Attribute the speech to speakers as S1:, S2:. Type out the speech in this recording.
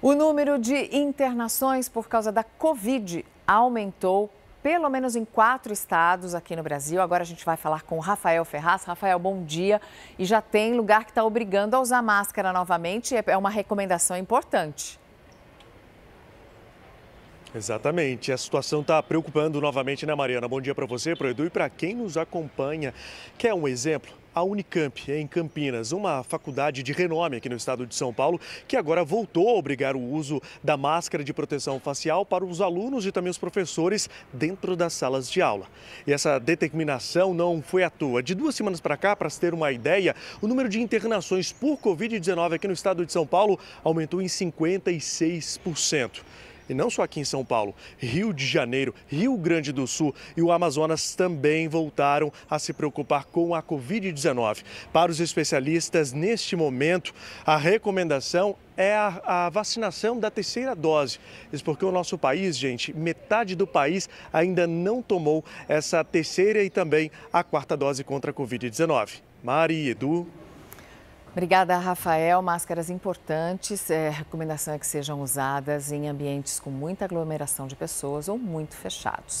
S1: O número de internações por causa da Covid aumentou, pelo menos em quatro estados aqui no Brasil. Agora a gente vai falar com o Rafael Ferraz. Rafael, bom dia. E já tem lugar que está obrigando a usar máscara novamente. É, é uma recomendação importante.
S2: Exatamente. A situação está preocupando novamente, né, Mariana? Bom dia para você, para o Edu e para quem nos acompanha. Quer um exemplo? a Unicamp, em Campinas, uma faculdade de renome aqui no estado de São Paulo, que agora voltou a obrigar o uso da máscara de proteção facial para os alunos e também os professores dentro das salas de aula. E essa determinação não foi à toa. De duas semanas para cá, para se ter uma ideia, o número de internações por Covid-19 aqui no estado de São Paulo aumentou em 56% e não só aqui em São Paulo, Rio de Janeiro, Rio Grande do Sul e o Amazonas também voltaram a se preocupar com a Covid-19. Para os especialistas, neste momento, a recomendação é a, a, vacinação da terceira dose. Isso porque o nosso país, gente, metade do país ainda não tomou essa terceira e também a quarta dose contra a Covid-19. Mari, Edu.
S1: Obrigada, Rafael. Máscaras importantes. É, a recomendação é que sejam usadas em ambientes com muita aglomeração de pessoas ou muito fechados.